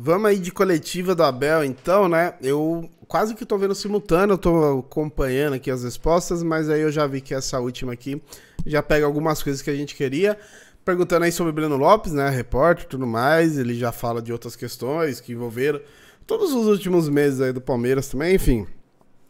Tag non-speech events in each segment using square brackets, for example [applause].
Vamos aí de coletiva do Abel, então, né? Eu quase que tô vendo simultâneo, tô acompanhando aqui as respostas, mas aí eu já vi que essa última aqui já pega algumas coisas que a gente queria. Perguntando aí sobre Breno Lopes, né? Repórter e tudo mais, ele já fala de outras questões que envolveram todos os últimos meses aí do Palmeiras também, enfim.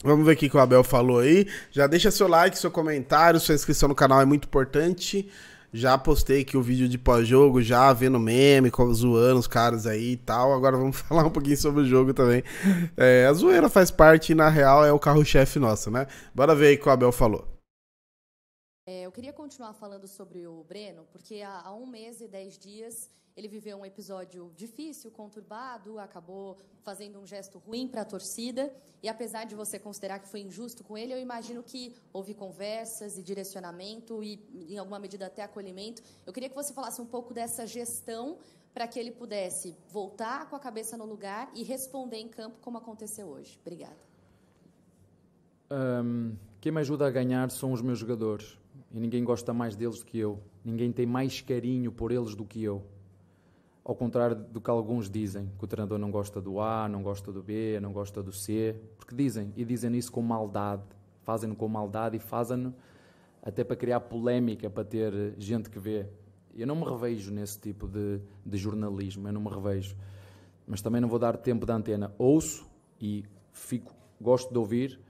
Vamos ver o que o Abel falou aí. Já deixa seu like, seu comentário, sua inscrição no canal é muito importante. Já postei aqui o vídeo de pós-jogo, já vendo meme, zoando os caras aí e tal. Agora vamos [laughs] falar um pouquinho sobre o jogo também. É, a zoeira faz parte e, na real, é o carro-chefe nosso, né? Bora ver aí o que o Abel falou. É, eu queria continuar falando sobre o Breno, porque há, há, um mês e dez dias ele viveu um episódio difícil, conturbado, acabou fazendo um gesto ruim para a torcida. E apesar de você considerar que foi injusto com ele, eu imagino que houve conversas e direcionamento e, em alguma medida, até acolhimento. Eu queria que você falasse um pouco dessa gestão para que ele pudesse voltar com a cabeça no lugar e responder em campo como aconteceu hoje. Obrigada. Um, quem me ajuda a ganhar são os meus jogadores e ninguém gosta mais deles do que eu, ninguém tem mais carinho por eles do que eu. Ao contrário do que alguns dizem, que o treinador não gosta do A, não gosta do B, não gosta do C, porque dizem, e dizem isso com maldade, fazem-no com maldade e fazem-no até para criar polémica, para ter gente que vê. Eu não me revejo nesse tipo de, de jornalismo, eu não me revejo. Mas também não vou dar tempo da antena. Ouço e fico, gosto de ouvir,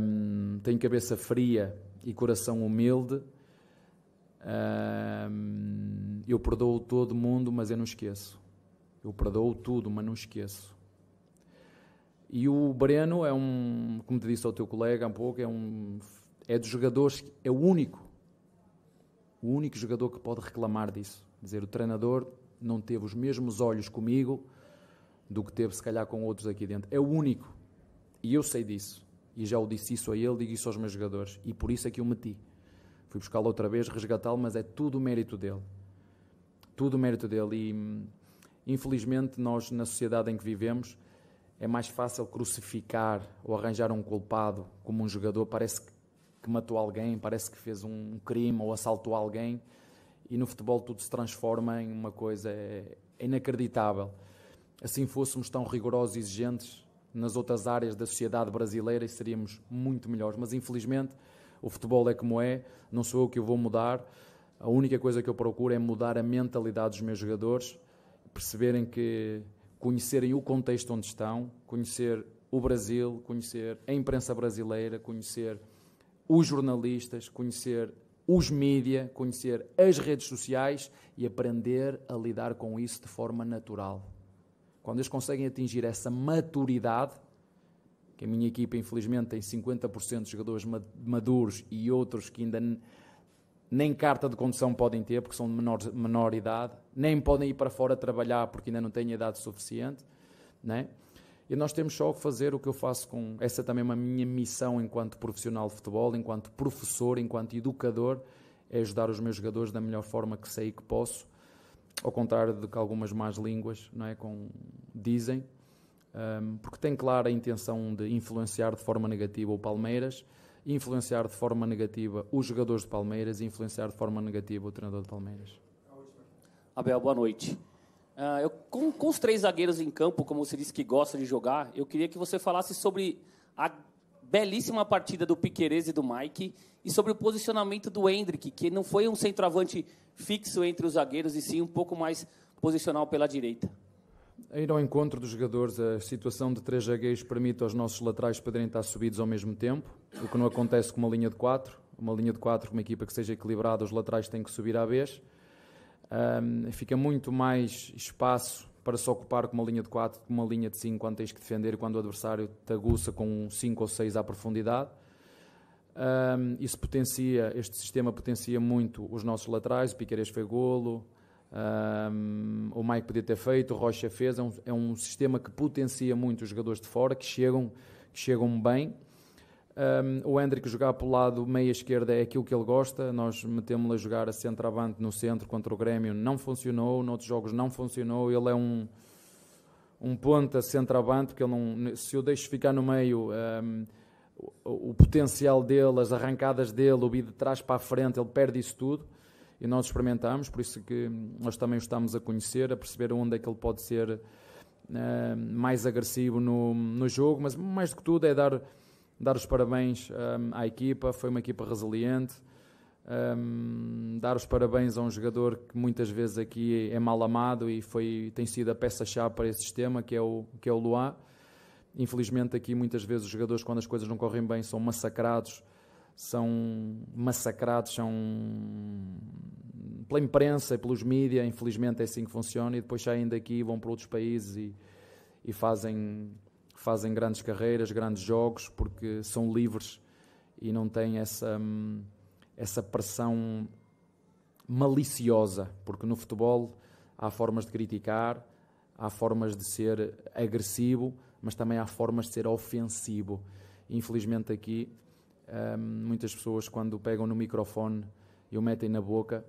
um, tenho cabeça fria e coração humilde, uh, eu perdoo todo mundo, mas eu não esqueço. Eu perdoo tudo, mas não esqueço. E o Breno é um, como te disse ao teu colega há um pouco, é um é dos jogadores, é o único, o único jogador que pode reclamar disso. Dizer, o treinador não teve os mesmos olhos comigo do que teve, se calhar, com outros aqui dentro. É o único. E eu sei disso e já o disse isso a ele, digo isso aos meus jogadores, e por isso é que o meti. Fui buscá-lo outra vez, resgatá-lo, mas é tudo o mérito dele. Tudo o mérito dele. E hum, infelizmente, nós, na sociedade em que vivemos, é mais fácil crucificar ou arranjar um culpado como um jogador. Parece que matou alguém, parece que fez um crime ou assaltou alguém. E no futebol tudo se transforma em uma coisa é inacreditável. Assim fôssemos tão rigorosos e exigentes, nas outras áreas da sociedade brasileira e seríamos muito melhores. Mas infelizmente o futebol é como é, não sou eu que o vou mudar. A única coisa que eu procuro é mudar a mentalidade dos meus jogadores, perceberem que conhecerem o contexto onde estão, conhecer o Brasil, conhecer a imprensa brasileira, conhecer os jornalistas, conhecer os mídias, conhecer as redes sociais e aprender a lidar com isso de forma natural. Quando eles conseguem atingir essa maturidade, que a minha equipa infelizmente tem 50% de jogadores maduros e outros que ainda nem carta de condução podem ter, porque são de menor, menor idade, nem podem ir para fora trabalhar porque ainda não têm idade suficiente, né? E nós temos só que fazer o que eu faço com. Essa é também é uma minha missão enquanto profissional de futebol, enquanto professor, enquanto educador, é ajudar os meus jogadores da melhor forma que sei que posso ao contrário do que algumas más línguas não é, com, dizem, um, porque tem clara a intenção de influenciar de forma negativa o Palmeiras, influenciar de forma negativa os jogadores do Palmeiras e influenciar de forma negativa o treinador do Palmeiras. Abel, boa noite. Uh, eu, com, com, os três zagueiros em campo, como você disse que gosta de jogar, eu queria que você falasse sobre a belíssima partida do Piquerez e do Mike e sobre o posicionamento do Hendrick, que não foi um centroavante fixo entre os zagueiros e sim um pouco mais posicional pela direita. A ir ao encontro dos jogadores, a situação de três zagueiros permite aos nossos laterais poderem estar subidos ao mesmo tempo, o que não acontece com uma linha de quatro. Uma linha de quatro, uma equipa que seja equilibrada, os laterais têm que subir à vez. Um, fica muito mais espaço para se ocupar com uma linha de 4, com uma linha de 5 quando tens que defender quando o adversário te aguça com 5 ou 6 à profundidade. Um, isso potencia, este sistema potencia muito os nossos laterais, o Piqueires foi golo, um, o Mike podia ter feito, o Rocha fez, é um, é um sistema que potencia muito os jogadores de fora, que chegam, que chegam bem, um, o Hendrick jogar para o lado meia esquerda é aquilo que ele gosta. Nós metemos-lo a jogar a centroavante no centro contra o Grêmio, não funcionou. Noutros jogos não funcionou. Ele é um, um ponta centroavante, porque ele não, se eu deixo ficar no meio, um, o, o, potencial dele, as arrancadas dele, o ir de trás para a frente, ele perde isso tudo. E nós experimentamos, por isso que nós também o estamos a conhecer, a perceber onde é que ele pode ser uh, mais agressivo no, no jogo. Mas mais do que tudo é dar dar os parabéns um, à equipa, foi uma equipa resiliente. Um, dar os parabéns a um jogador que muitas vezes aqui é mal amado e foi, tem sido a peça-chave para esse sistema, que é o, que é o Luá. Infelizmente, aqui muitas vezes os jogadores, quando as coisas não correm bem, são massacrados são massacrados são pela imprensa e pelos mídias, infelizmente é assim que funciona, e depois saem daqui, vão para outros países e, e fazem que fazem grandes carreiras, grandes jogos, porque são livres e não têm essa, hum, essa pressão maliciosa, porque no futebol há formas de criticar, há formas de ser agressivo, mas também há formas de ser ofensivo. Infelizmente aqui, hum, muitas pessoas quando pegam no microfone e o metem na boca,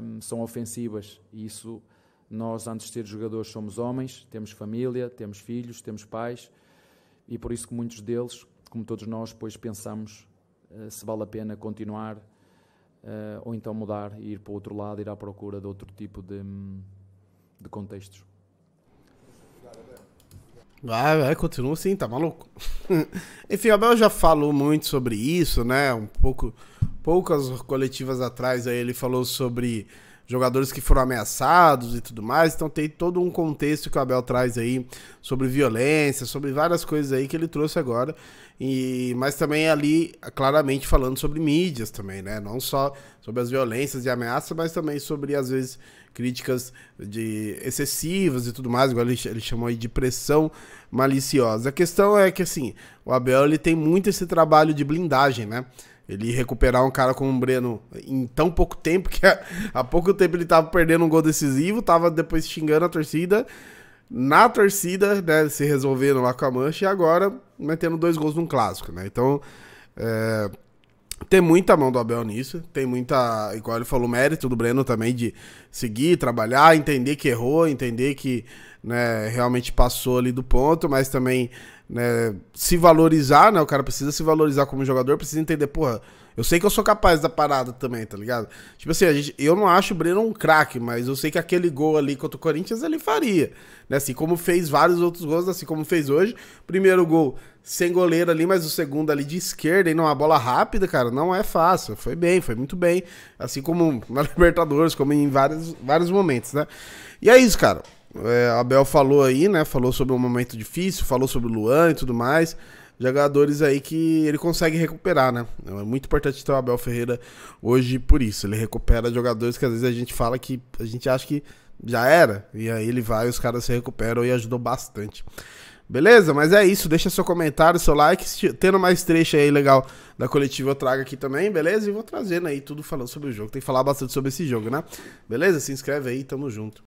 hum, são ofensivas e isso nós, antes de ser jogadores, somos homens, temos família, temos filhos, temos pais, e por isso que muitos deles, como todos nós, pois pensamos eh, se vale a pena continuar eh, ou então mudar e ir para o outro lado, ir à procura de outro tipo de, de contextos. Ah, vai, é, continua assim, tá maluco. [laughs] Enfim, o Abel já falou muito sobre isso, né? Um pouco, poucas coletivas atrás aí ele falou sobre jogadores que foram ameaçados e tudo mais. Então tem todo um contexto que o Abel traz aí sobre violência, sobre várias coisas aí que ele trouxe agora. E mas também ali claramente falando sobre mídias também, né? Não só sobre as violências e ameaças, mas também sobre às vezes críticas de excessivas e tudo mais, igual ele, ele chamou aí de pressão maliciosa. A questão é que assim, o Abel ele tem muito esse trabalho de blindagem, né? Ele recuperar um cara como o Breno em tão pouco tempo, que [laughs] há pouco tempo ele tava perdendo um gol decisivo, tava depois xingando a torcida. Na torcida, né, se resolvendo lá com a mancha, e agora metendo dois gols num clássico, né? Então, é, tem muita mão do Abel nisso, tem muita, igual ele falou, mérito do Breno também de seguir, trabalhar, entender que errou, entender que né, realmente passou ali do ponto, mas também né, se valorizar, né? O cara precisa se valorizar como jogador, precisa entender, porra, eu sei que eu sou capaz da parada também, tá ligado? Tipo assim, a gente, eu não acho o Breno um craque, mas eu sei que aquele gol ali contra o Corinthians ele faria. Né? Assim como fez vários outros gols, assim como fez hoje. Primeiro gol sem goleiro ali, mas o segundo ali de esquerda e numa bola rápida, cara, não é fácil. Foi bem, foi muito bem. Assim como [laughs] na Libertadores, como em vários, vários momentos, né? E é isso, cara. É, Abel falou aí, né? Falou sobre um momento difícil, falou sobre o Luan e tudo mais jogadores aí que ele consegue recuperar, né? É muito importante ter o Abel Ferreira hoje por isso. Ele recupera jogadores que às vezes a gente fala que a gente acha que já era. E aí ele vai, os caras se recuperam e ajudou bastante. Beleza? Mas é isso. Deixa seu comentário, seu like. Tendo mais trecho aí legal da coletiva, eu trago aqui também, beleza? E vou trazendo aí tudo falando sobre o jogo. Tem que falar bastante sobre esse jogo, né? Beleza? Se inscreve aí, tamo junto.